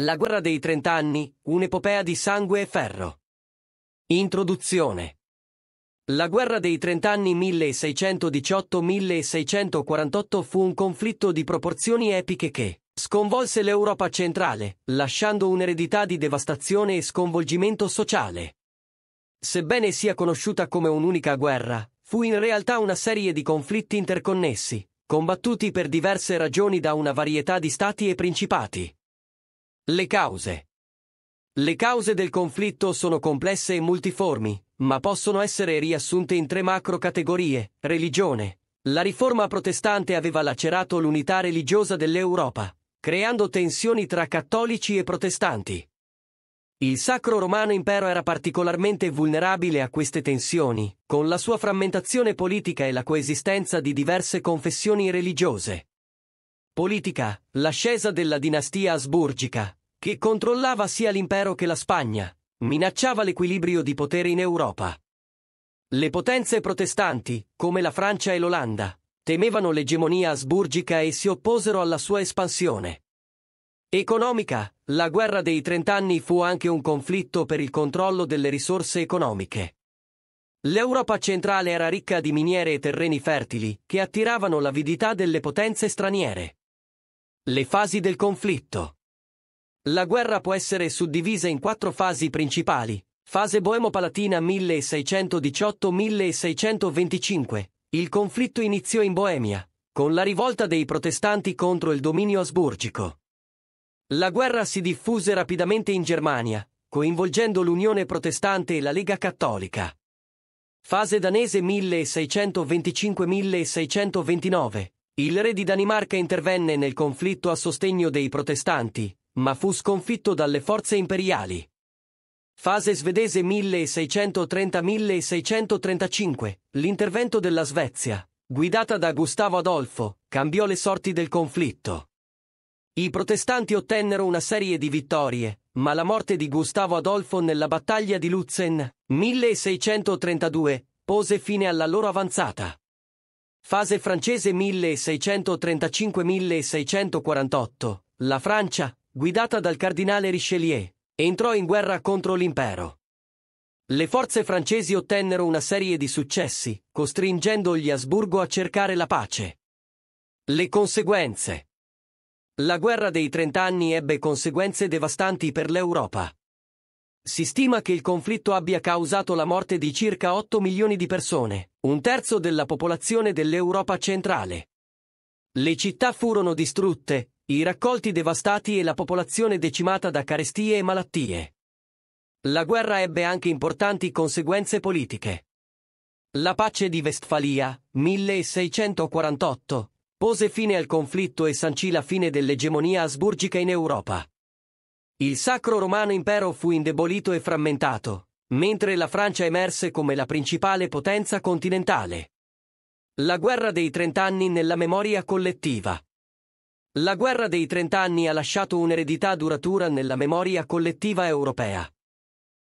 La guerra dei trent'anni, un'epopea di sangue e ferro. Introduzione. La guerra dei trent'anni 1618-1648 fu un conflitto di proporzioni epiche che sconvolse l'Europa centrale, lasciando un'eredità di devastazione e sconvolgimento sociale. Sebbene sia conosciuta come un'unica guerra, fu in realtà una serie di conflitti interconnessi, combattuti per diverse ragioni da una varietà di stati e principati. Le cause. Le cause del conflitto sono complesse e multiformi, ma possono essere riassunte in tre macro categorie. Religione. La riforma protestante aveva lacerato l'unità religiosa dell'Europa, creando tensioni tra cattolici e protestanti. Il Sacro Romano Impero era particolarmente vulnerabile a queste tensioni, con la sua frammentazione politica e la coesistenza di diverse confessioni religiose. Politica, l'ascesa della dinastia asburgica, che controllava sia l'impero che la Spagna, minacciava l'equilibrio di potere in Europa. Le potenze protestanti, come la Francia e l'Olanda, temevano l'egemonia asburgica e si opposero alla sua espansione. Economica, la guerra dei trent'anni fu anche un conflitto per il controllo delle risorse economiche. L'Europa centrale era ricca di miniere e terreni fertili che attiravano l'avidità delle potenze straniere. Le fasi del conflitto. La guerra può essere suddivisa in quattro fasi principali. Fase Boemo-Palatina 1618-1625. Il conflitto iniziò in Boemia, con la rivolta dei protestanti contro il dominio asburgico. La guerra si diffuse rapidamente in Germania, coinvolgendo l'Unione Protestante e la Lega Cattolica. Fase danese 1625-1629. Il re di Danimarca intervenne nel conflitto a sostegno dei protestanti, ma fu sconfitto dalle forze imperiali. Fase svedese 1630-1635, l'intervento della Svezia, guidata da Gustavo Adolfo, cambiò le sorti del conflitto. I protestanti ottennero una serie di vittorie, ma la morte di Gustavo Adolfo nella battaglia di Lutzen, 1632, pose fine alla loro avanzata. Fase francese 1635-1648. La Francia, guidata dal cardinale Richelieu, entrò in guerra contro l'impero. Le forze francesi ottennero una serie di successi, costringendo gli Asburgo a cercare la pace. Le conseguenze. La guerra dei Trent'anni ebbe conseguenze devastanti per l'Europa. Si stima che il conflitto abbia causato la morte di circa 8 milioni di persone, un terzo della popolazione dell'Europa centrale. Le città furono distrutte, i raccolti devastati e la popolazione decimata da carestie e malattie. La guerra ebbe anche importanti conseguenze politiche. La pace di Vestfalia, 1648, pose fine al conflitto e sancì la fine dell'egemonia asburgica in Europa. Il Sacro Romano Impero fu indebolito e frammentato, mentre la Francia emerse come la principale potenza continentale. La guerra dei trent'anni nella memoria collettiva. La guerra dei trent'anni ha lasciato un'eredità duratura nella memoria collettiva europea.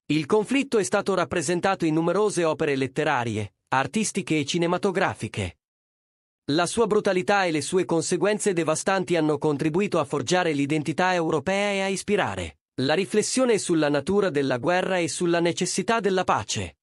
Il conflitto è stato rappresentato in numerose opere letterarie, artistiche e cinematografiche. La sua brutalità e le sue conseguenze devastanti hanno contribuito a forgiare l'identità europea e a ispirare la riflessione sulla natura della guerra e sulla necessità della pace.